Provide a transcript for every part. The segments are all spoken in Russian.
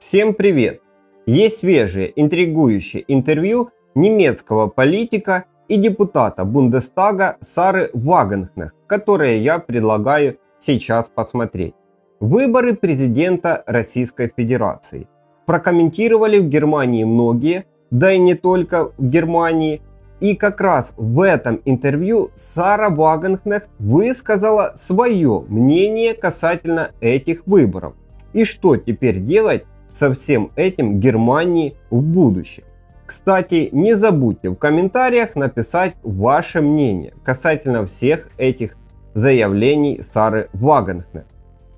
Всем привет! Есть свежее, интригующее интервью немецкого политика и депутата Бундестага Сары Вагенхнех, которое я предлагаю сейчас посмотреть. Выборы президента Российской Федерации. Прокомментировали в Германии многие, да и не только в Германии. И как раз в этом интервью Сара Вагенхнех высказала свое мнение касательно этих выборов. И что теперь делать со всем этим Германии в будущем. Кстати, не забудьте в комментариях написать ваше мнение касательно всех этих заявлений Сары Вагенхнер.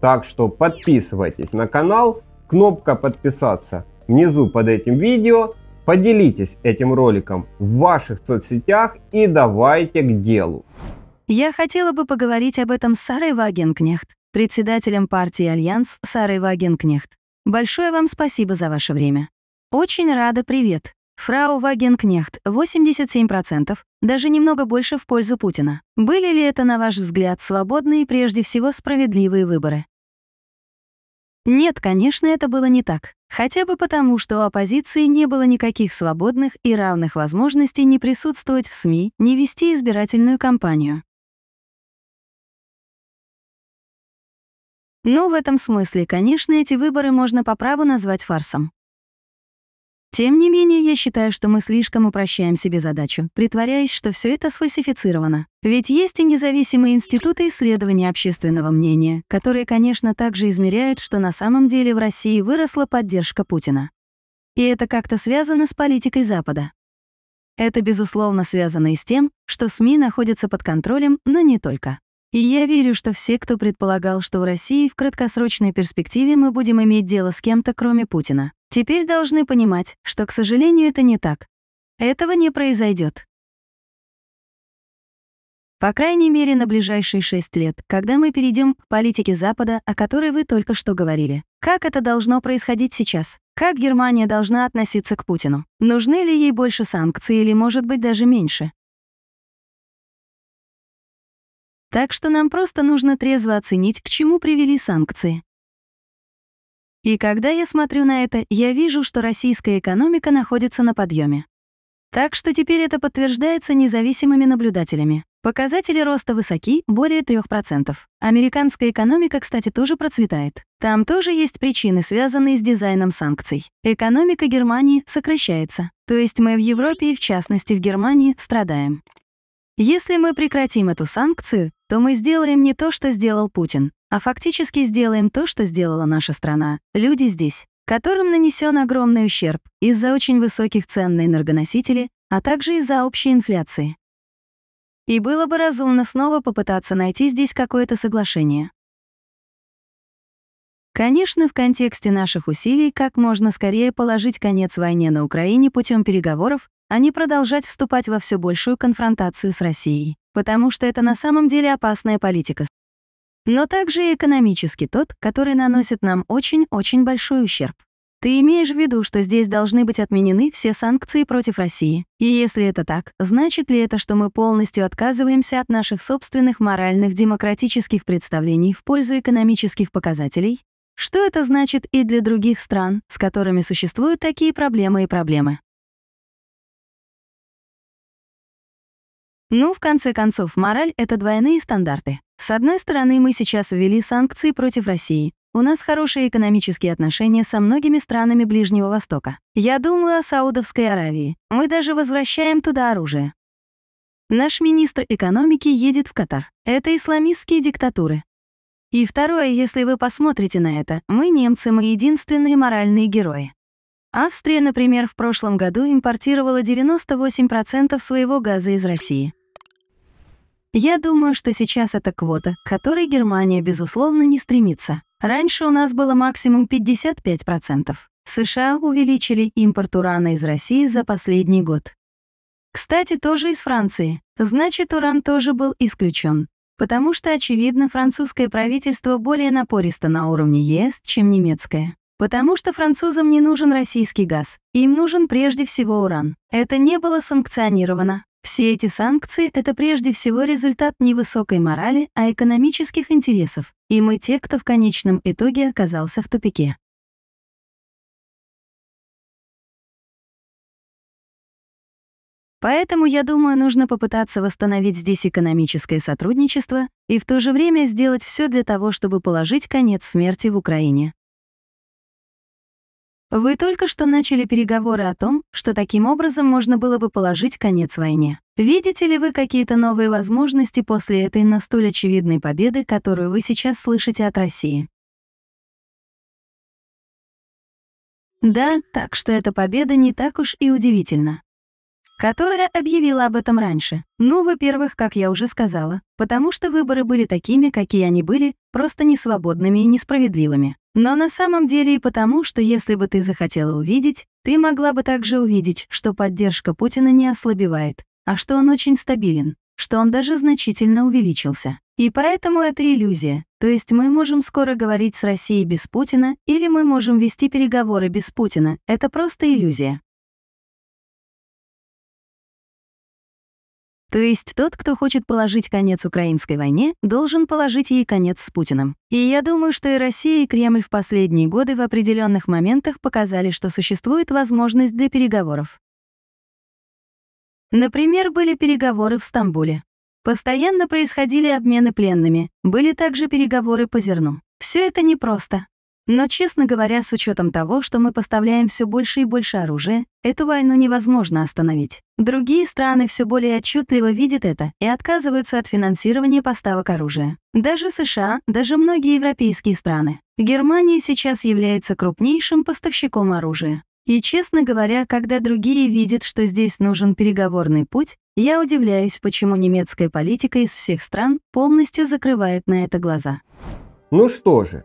Так что подписывайтесь на канал, кнопка подписаться внизу под этим видео, поделитесь этим роликом в ваших соцсетях и давайте к делу. Я хотела бы поговорить об этом с Сарой Вагенкнехт, председателем партии Альянс Сарой Вагенкнехт. Большое вам спасибо за ваше время. Очень рада, привет. Фрау Вагенкнехт, 87%, даже немного больше в пользу Путина. Были ли это, на ваш взгляд, свободные и прежде всего справедливые выборы? Нет, конечно, это было не так. Хотя бы потому, что у оппозиции не было никаких свободных и равных возможностей не присутствовать в СМИ, не вести избирательную кампанию. Но ну, в этом смысле, конечно, эти выборы можно по праву назвать фарсом. Тем не менее, я считаю, что мы слишком упрощаем себе задачу, притворяясь, что все это сфальсифицировано. Ведь есть и независимые институты исследования общественного мнения, которые, конечно, также измеряют, что на самом деле в России выросла поддержка Путина. И это как-то связано с политикой Запада. Это, безусловно, связано и с тем, что СМИ находятся под контролем, но не только. И я верю, что все, кто предполагал, что в России в краткосрочной перспективе мы будем иметь дело с кем-то, кроме Путина, теперь должны понимать, что, к сожалению, это не так. Этого не произойдет. По крайней мере, на ближайшие шесть лет, когда мы перейдем к политике Запада, о которой вы только что говорили. Как это должно происходить сейчас? Как Германия должна относиться к Путину? Нужны ли ей больше санкций или, может быть, даже меньше? Так что нам просто нужно трезво оценить, к чему привели санкции. И когда я смотрю на это, я вижу, что российская экономика находится на подъеме. Так что теперь это подтверждается независимыми наблюдателями. Показатели роста высоки, более 3%. Американская экономика, кстати, тоже процветает. Там тоже есть причины, связанные с дизайном санкций. Экономика Германии сокращается. То есть мы в Европе и, в частности, в Германии страдаем. Если мы прекратим эту санкцию, то мы сделаем не то, что сделал Путин, а фактически сделаем то, что сделала наша страна. Люди здесь, которым нанесен огромный ущерб из-за очень высоких цен на энергоносители, а также из-за общей инфляции. И было бы разумно снова попытаться найти здесь какое-то соглашение. Конечно, в контексте наших усилий как можно скорее положить конец войне на Украине путем переговоров, а не продолжать вступать во все большую конфронтацию с Россией потому что это на самом деле опасная политика. Но также и экономически тот, который наносит нам очень-очень большой ущерб. Ты имеешь в виду, что здесь должны быть отменены все санкции против России? И если это так, значит ли это, что мы полностью отказываемся от наших собственных моральных демократических представлений в пользу экономических показателей? Что это значит и для других стран, с которыми существуют такие проблемы и проблемы? Ну, в конце концов, мораль — это двойные стандарты. С одной стороны, мы сейчас ввели санкции против России. У нас хорошие экономические отношения со многими странами Ближнего Востока. Я думаю о Саудовской Аравии. Мы даже возвращаем туда оружие. Наш министр экономики едет в Катар. Это исламистские диктатуры. И второе, если вы посмотрите на это, мы, немцы, мы единственные моральные герои. Австрия, например, в прошлом году импортировала 98% своего газа из России. Я думаю, что сейчас это квота, к которой Германия, безусловно, не стремится. Раньше у нас было максимум 55%. США увеличили импорт урана из России за последний год. Кстати, тоже из Франции. Значит, уран тоже был исключен. Потому что, очевидно, французское правительство более напористо на уровне ЕС, чем немецкое. Потому что французам не нужен российский газ, им нужен прежде всего уран. Это не было санкционировано. Все эти санкции – это прежде всего результат не высокой морали, а экономических интересов, и мы те, кто в конечном итоге оказался в тупике. Поэтому, я думаю, нужно попытаться восстановить здесь экономическое сотрудничество и в то же время сделать все для того, чтобы положить конец смерти в Украине. Вы только что начали переговоры о том, что таким образом можно было бы положить конец войне. Видите ли вы какие-то новые возможности после этой на очевидной победы, которую вы сейчас слышите от России? Да, так что эта победа не так уж и удивительна которая объявила об этом раньше. Ну, во-первых, как я уже сказала, потому что выборы были такими, какие они были, просто несвободными и несправедливыми. Но на самом деле и потому, что если бы ты захотела увидеть, ты могла бы также увидеть, что поддержка Путина не ослабевает, а что он очень стабилен, что он даже значительно увеличился. И поэтому это иллюзия. То есть мы можем скоро говорить с Россией без Путина, или мы можем вести переговоры без Путина. Это просто иллюзия. То есть тот, кто хочет положить конец украинской войне, должен положить ей конец с Путиным. И я думаю, что и Россия, и Кремль в последние годы в определенных моментах показали, что существует возможность для переговоров. Например, были переговоры в Стамбуле. Постоянно происходили обмены пленными, были также переговоры по зерну. Все это непросто, но, честно говоря, с учетом того, что мы поставляем все больше и больше оружия, эту войну невозможно остановить. Другие страны все более отчетливо видят это и отказываются от финансирования поставок оружия. Даже США, даже многие европейские страны. Германия сейчас является крупнейшим поставщиком оружия. И, честно говоря, когда другие видят, что здесь нужен переговорный путь, я удивляюсь, почему немецкая политика из всех стран полностью закрывает на это глаза. Ну что же,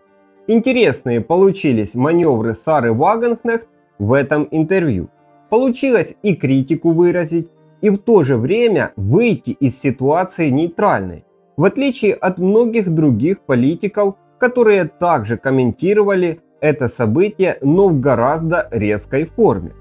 Интересные получились маневры Сары Вагенхнехт в этом интервью. Получилось и критику выразить, и в то же время выйти из ситуации нейтральной, в отличие от многих других политиков, которые также комментировали это событие, но в гораздо резкой форме.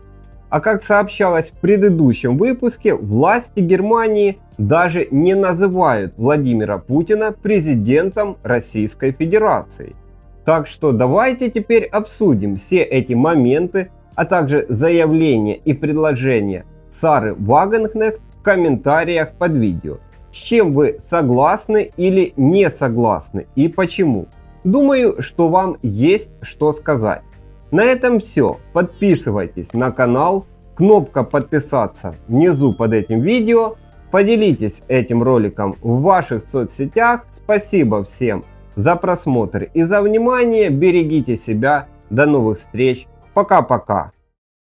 А как сообщалось в предыдущем выпуске, власти Германии даже не называют Владимира Путина президентом Российской Федерации – так что давайте теперь обсудим все эти моменты, а также заявления и предложения Сары Вагенхнехт в комментариях под видео. С чем вы согласны или не согласны и почему. Думаю, что вам есть что сказать. На этом все. Подписывайтесь на канал. Кнопка подписаться внизу под этим видео. Поделитесь этим роликом в ваших соцсетях. Спасибо всем за просмотр и за внимание. Берегите себя. До новых встреч. Пока-пока.